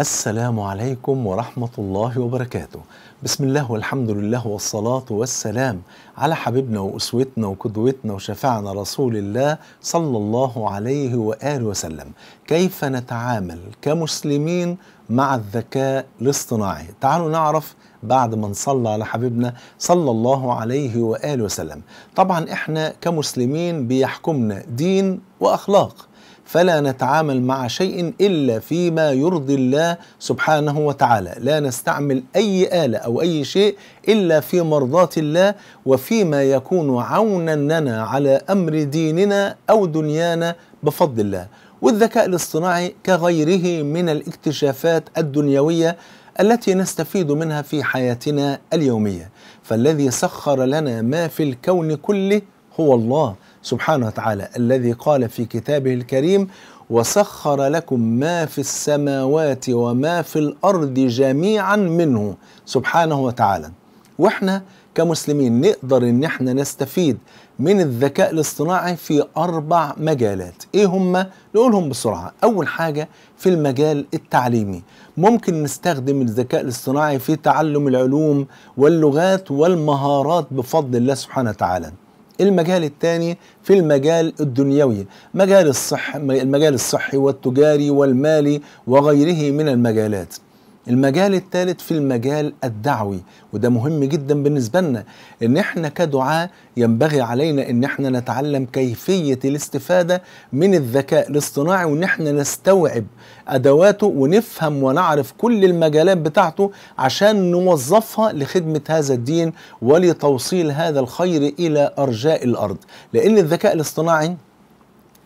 السلام عليكم ورحمة الله وبركاته بسم الله والحمد لله والصلاة والسلام على حبيبنا وأسوتنا وقدوتنا وشفعنا رسول الله صلى الله عليه وآله وسلم كيف نتعامل كمسلمين مع الذكاء الاصطناعي تعالوا نعرف بعد ما نصلى على حبيبنا صلى الله عليه وآله وسلم طبعا احنا كمسلمين بيحكمنا دين وأخلاق فلا نتعامل مع شيء إلا فيما يرضي الله سبحانه وتعالى لا نستعمل أي آلة أو أي شيء إلا في مرضاة الله وفيما يكون عونا لنا على أمر ديننا أو دنيانا بفضل الله والذكاء الاصطناعي كغيره من الاكتشافات الدنيوية التي نستفيد منها في حياتنا اليومية فالذي سخر لنا ما في الكون كله هو الله سبحانه وتعالى الذي قال في كتابه الكريم وسخر لكم ما في السماوات وما في الارض جميعا منه سبحانه وتعالى واحنا كمسلمين نقدر ان احنا نستفيد من الذكاء الاصطناعي في اربع مجالات ايه هم نقولهم بسرعه اول حاجه في المجال التعليمي ممكن نستخدم الذكاء الاصطناعي في تعلم العلوم واللغات والمهارات بفضل الله سبحانه وتعالى المجال الثاني في المجال الدنيوي مجال الصح المجال الصحي والتجاري والمالي وغيره من المجالات المجال الثالث في المجال الدعوي وده مهم جدا بالنسبة لنا ان احنا كدعاء ينبغي علينا ان احنا نتعلم كيفية الاستفادة من الذكاء الاصطناعي وان احنا نستوعب ادواته ونفهم ونعرف كل المجالات بتاعته عشان نوظفها لخدمة هذا الدين ولتوصيل هذا الخير الى ارجاء الارض لان الذكاء الاصطناعي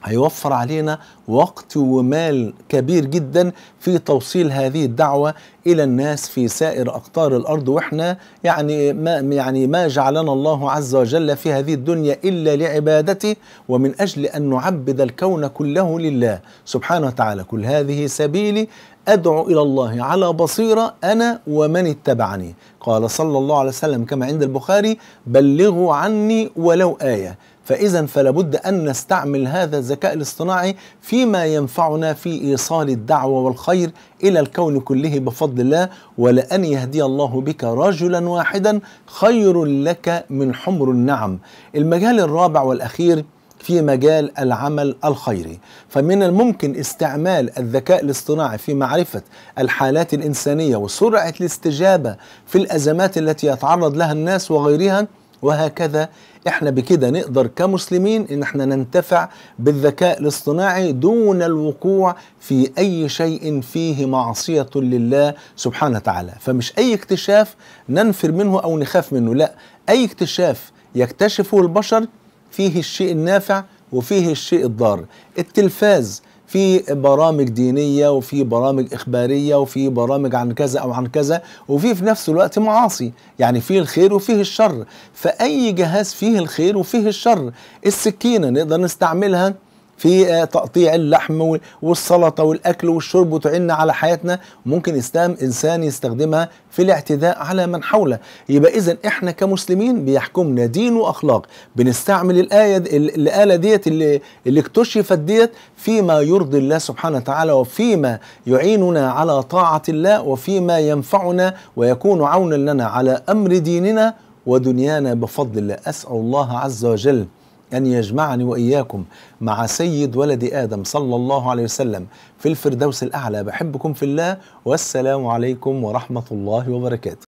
هيوفر علينا وقت ومال كبير جدا في توصيل هذه الدعوه الى الناس في سائر اقطار الارض واحنا يعني ما يعني ما جعلنا الله عز وجل في هذه الدنيا الا لعبادته ومن اجل ان نعبد الكون كله لله سبحانه وتعالى كل هذه سبيلي أدعو إلى الله على بصيرة أنا ومن اتبعني قال صلى الله عليه وسلم كما عند البخاري بلغوا عني ولو آية فإذا فلابد أن نستعمل هذا الذكاء الاصطناعي فيما ينفعنا في إيصال الدعوة والخير إلى الكون كله بفضل الله ولأن يهدي الله بك رجلا واحدا خير لك من حمر النعم المجال الرابع والأخير في مجال العمل الخيري فمن الممكن استعمال الذكاء الاصطناعي في معرفة الحالات الإنسانية وسرعة الاستجابة في الأزمات التي يتعرض لها الناس وغيرها وهكذا احنا بكده نقدر كمسلمين ان احنا ننتفع بالذكاء الاصطناعي دون الوقوع في اي شيء فيه معصية لله سبحانه وتعالى فمش اي اكتشاف ننفر منه او نخاف منه لا اي اكتشاف يكتشفه البشر فيه الشيء النافع وفيه الشيء الضار التلفاز في برامج دينيه وفي برامج اخباريه وفي برامج عن كذا او عن كذا وفي في نفس الوقت معاصي يعني فيه الخير وفيه الشر فاي جهاز فيه الخير وفيه الشر السكينه نقدر نستعملها في آه، تقطيع اللحم والسلطة والأكل والشرب وتعيننا على حياتنا ممكن إسلام إنسان يستخدمها في الاعتداء على من حوله يبقى إذا إحنا كمسلمين بيحكمنا دين وأخلاق بنستعمل الآية الآلة ديت اللي, اللي اكتشفت ديت فيما يرضي الله سبحانه وتعالى وفيما يعيننا على طاعة الله وفيما ينفعنا ويكون عونا لنا على أمر ديننا ودنيانا بفضل الله أسأل الله عز وجل أن يجمعني وإياكم مع سيد ولد آدم صلى الله عليه وسلم في الفردوس الأعلى بحبكم في الله والسلام عليكم ورحمة الله وبركاته